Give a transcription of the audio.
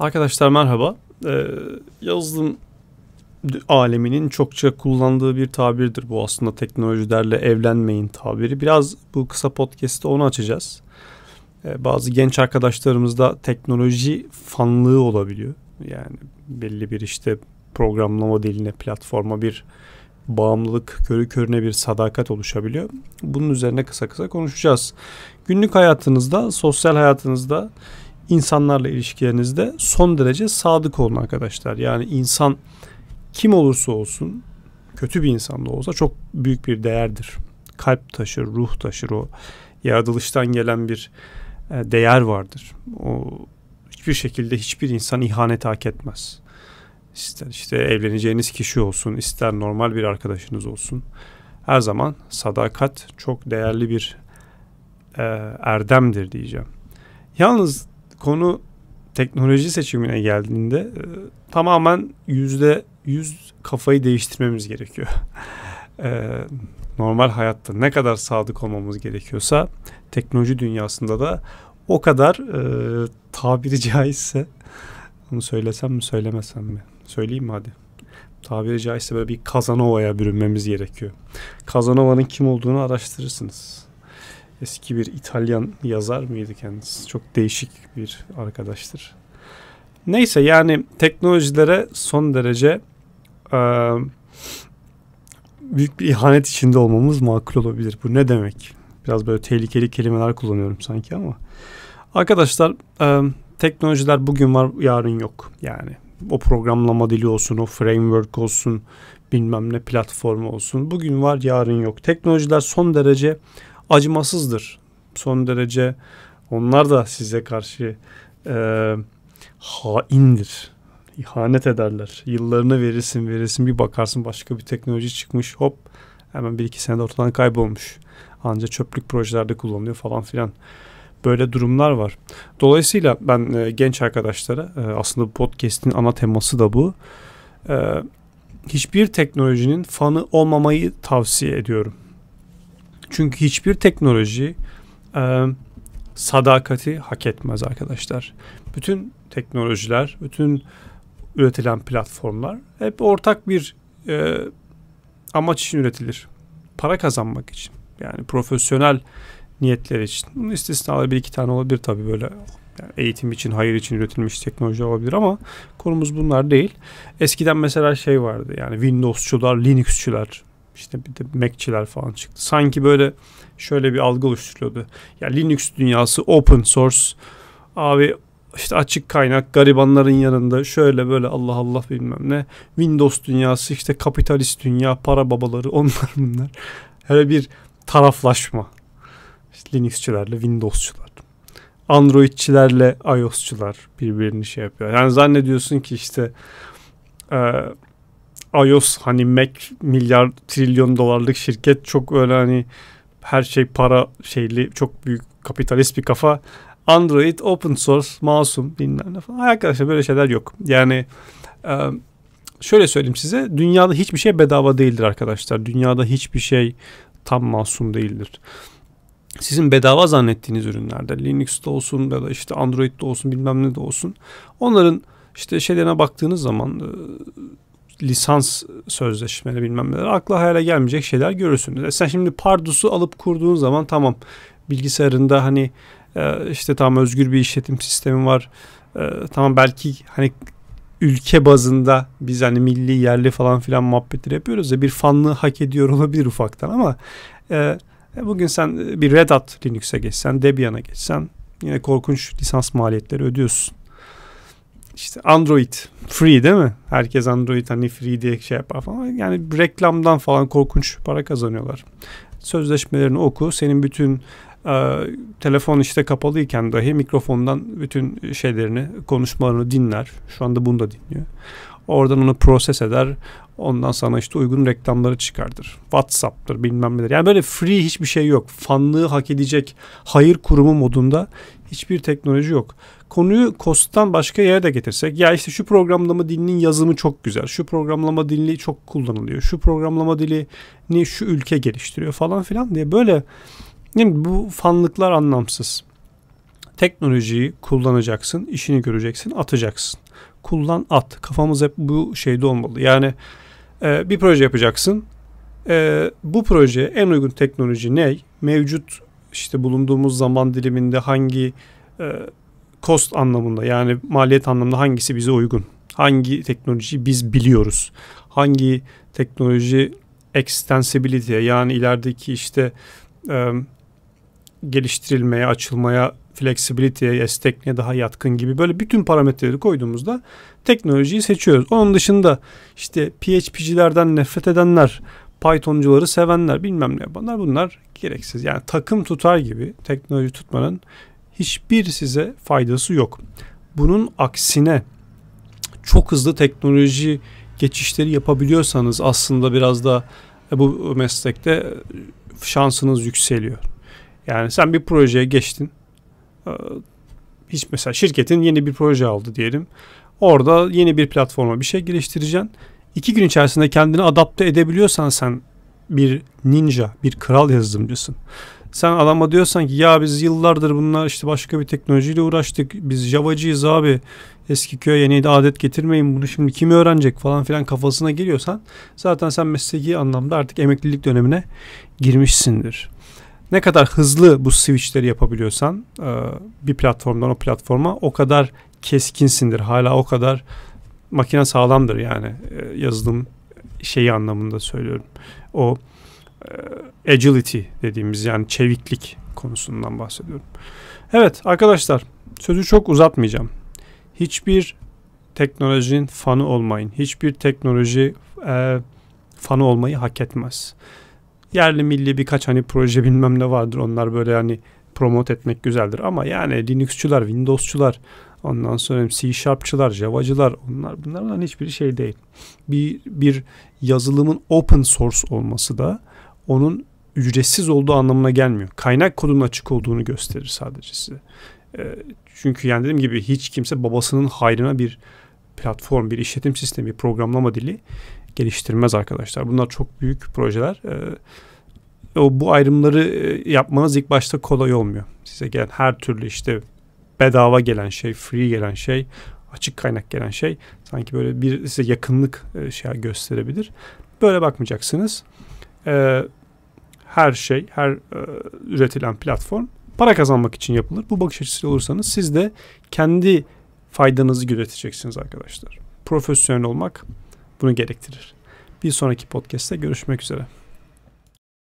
Arkadaşlar merhaba. Ee, yazılım aleminin çokça kullandığı bir tabirdir bu aslında teknolojilerle evlenmeyin tabiri. Biraz bu kısa podcast'te onu açacağız. Ee, bazı genç arkadaşlarımızda teknoloji fanlığı olabiliyor. Yani belli bir işte programlama diline, platforma bir bağımlılık, körü körüne bir sadakat oluşabiliyor. Bunun üzerine kısa kısa konuşacağız. Günlük hayatınızda, sosyal hayatınızda insanlarla ilişkilerinizde son derece sadık olun arkadaşlar. Yani insan kim olursa olsun kötü bir insan da olsa çok büyük bir değerdir. Kalp taşır, ruh taşır o yaratılıştan gelen bir e, değer vardır. O hiçbir şekilde hiçbir insan ihanet hak etmez. İster işte evleneceğiniz kişi olsun, ister normal bir arkadaşınız olsun. Her zaman sadakat çok değerli bir e, erdemdir diyeceğim. Yalnız konu teknoloji seçimine geldiğinde e, tamamen yüzde yüz kafayı değiştirmemiz gerekiyor. E, normal hayatta ne kadar sadık olmamız gerekiyorsa teknoloji dünyasında da o kadar e, tabiri caizse onu söylesem mi söylemesem mi? Söyleyeyim mi hadi? Tabiri caizse böyle bir Kazanova'ya bürünmemiz gerekiyor. Kazanova'nın kim olduğunu araştırırsınız. Eski bir İtalyan yazar mıydı kendisi? Çok değişik bir arkadaştır. Neyse yani teknolojilere son derece e, büyük bir ihanet içinde olmamız makul olabilir. Bu ne demek? Biraz böyle tehlikeli kelimeler kullanıyorum sanki ama. Arkadaşlar e, teknolojiler bugün var yarın yok. Yani o programlama dili olsun, o framework olsun, bilmem ne platformu olsun. Bugün var yarın yok. Teknolojiler son derece acımasızdır. Son derece onlar da size karşı e, haindir. İhanet ederler. Yıllarını verirsin verirsin bir bakarsın başka bir teknoloji çıkmış hop hemen bir iki senede ortadan kaybolmuş. Anca çöplük projelerde kullanılıyor falan filan. Böyle durumlar var. Dolayısıyla ben e, genç arkadaşlara e, aslında podcast'in ana teması da bu. E, hiçbir teknolojinin fanı olmamayı tavsiye ediyorum. Çünkü hiçbir teknoloji e, sadakati hak etmez arkadaşlar. Bütün teknolojiler, bütün üretilen platformlar hep ortak bir e, amaç için üretilir. Para kazanmak için. Yani profesyonel niyetler için. Bunun istisnaları bir iki tane olabilir tabii böyle yani eğitim için, hayır için üretilmiş teknoloji olabilir ama konumuz bunlar değil. Eskiden mesela şey vardı yani Windowsçular, Linuxçular işte bir de Mac'çiler falan çıktı. Sanki böyle şöyle bir algı oluşturuyordu. Ya Linux dünyası open source. Abi işte açık kaynak garibanların yanında şöyle böyle Allah Allah bilmem ne. Windows dünyası işte kapitalist dünya para babaları onlar bunlar. Hele bir taraflaşma. İşte Linuxçilerle Windowsçular. Androidçilerle iOS'çular birbirini şey yapıyor. Yani zannediyorsun ki işte e, iOS hani Mac milyar trilyon dolarlık şirket çok öyle hani her şey para şeyli çok büyük kapitalist bir kafa. Android open source masum bilmem ne falan. Arkadaşlar böyle şeyler yok. Yani e, şöyle söyleyeyim size dünyada hiçbir şey bedava değildir arkadaşlar. Dünyada hiçbir şey tam masum değildir. Sizin bedava zannettiğiniz ürünlerde Linux'ta olsun ya da işte Android'de olsun bilmem ne de olsun. Onların işte şeylerine baktığınız zaman e, lisans sözleşmeleri bilmem neler akla hayale gelmeyecek şeyler görürsünüz. E sen şimdi Pardus'u alıp kurduğun zaman tamam bilgisayarında hani e, işte tam özgür bir işletim sistemi var. E, tamam belki hani ülke bazında biz hani milli yerli falan filan muhabbetleri yapıyoruz ya bir fanlığı hak ediyor olabilir ufaktan ama e, e bugün sen e, bir Red Hat Linux'e geçsen Debian'a geçsen yine korkunç lisans maliyetleri ödüyorsun işte Android free değil mi? Herkes Android hani free diye şey yapar falan. Yani reklamdan falan korkunç para kazanıyorlar. Sözleşmelerini oku. Senin bütün e, telefon işte kapalıyken dahi mikrofondan bütün şeylerini, konuşmalarını dinler. Şu anda bunu da dinliyor. Oradan onu proses eder. Ondan sana işte uygun reklamları çıkardır. Whatsapp'tır bilmem neler. Yani böyle free hiçbir şey yok. Fanlığı hak edecek hayır kurumu modunda hiçbir teknoloji yok. Konuyu COST'tan başka yere de getirsek ya işte şu programlama dilinin yazımı çok güzel. Şu programlama dili çok kullanılıyor. Şu programlama dilini şu ülke geliştiriyor falan filan diye böyle yani bu fanlıklar anlamsız. Teknolojiyi kullanacaksın, işini göreceksin, atacaksın kullan at. Kafamız hep bu şeyde olmalı. Yani e, bir proje yapacaksın. E, bu proje en uygun teknoloji ne? Mevcut işte bulunduğumuz zaman diliminde hangi e, cost anlamında yani maliyet anlamında hangisi bize uygun? Hangi teknolojiyi biz biliyoruz? Hangi teknoloji extensibility yani ilerideki işte e, geliştirilmeye, açılmaya flexibility'ye, yes daha yatkın gibi böyle bütün parametreleri koyduğumuzda teknolojiyi seçiyoruz. Onun dışında işte PHP'cilerden nefret edenler, Pythoncuları sevenler bilmem ne yapanlar bunlar gereksiz. Yani takım tutar gibi teknoloji tutmanın hiçbir size faydası yok. Bunun aksine çok hızlı teknoloji geçişleri yapabiliyorsanız aslında biraz da e, bu meslekte e, şansınız yükseliyor. Yani sen bir projeye geçtin. Ee, hiç mesela şirketin yeni bir proje aldı diyelim. Orada yeni bir platforma bir şey geliştireceksin. İki gün içerisinde kendini adapte edebiliyorsan sen bir ninja, bir kral yazılımcısın. Sen adama diyorsan ki ya biz yıllardır bunlar işte başka bir teknolojiyle uğraştık. Biz Java'cıyız abi. Eski köye yeni adet getirmeyin. Bunu şimdi kim öğrenecek falan filan kafasına geliyorsan zaten sen mesleki anlamda artık emeklilik dönemine girmişsindir ne kadar hızlı bu switchleri yapabiliyorsan e, bir platformdan o platforma o kadar keskinsindir. Hala o kadar makine sağlamdır yani e, yazılım şeyi anlamında söylüyorum. O e, agility dediğimiz yani çeviklik konusundan bahsediyorum. Evet arkadaşlar sözü çok uzatmayacağım. Hiçbir teknolojinin fanı olmayın. Hiçbir teknoloji e, fanı olmayı hak etmez yerli milli birkaç hani proje bilmem ne vardır. Onlar böyle hani promote etmek güzeldir. Ama yani Linuxçular, Windowsçular, ondan sonra C Sharp'çılar, Java'cılar onlar bunların hiçbir şey değil. Bir, bir yazılımın open source olması da onun ücretsiz olduğu anlamına gelmiyor. Kaynak kodunun açık olduğunu gösterir sadece size. E, çünkü yani dediğim gibi hiç kimse babasının hayrına bir platform, bir işletim sistemi, bir programlama dili geliştirmez arkadaşlar. Bunlar çok büyük projeler. E, o bu ayrımları e, yapmanız ilk başta kolay olmuyor. Size gelen her türlü işte bedava gelen şey, free gelen şey, açık kaynak gelen şey sanki böyle bir size yakınlık e, şey gösterebilir. Böyle bakmayacaksınız. E, her şey, her e, üretilen platform para kazanmak için yapılır. Bu bakış açısı olursanız siz de kendi faydanızı üreteceksiniz arkadaşlar. Profesyonel olmak bunu gerektirir. Bir sonraki podcast'te görüşmek üzere.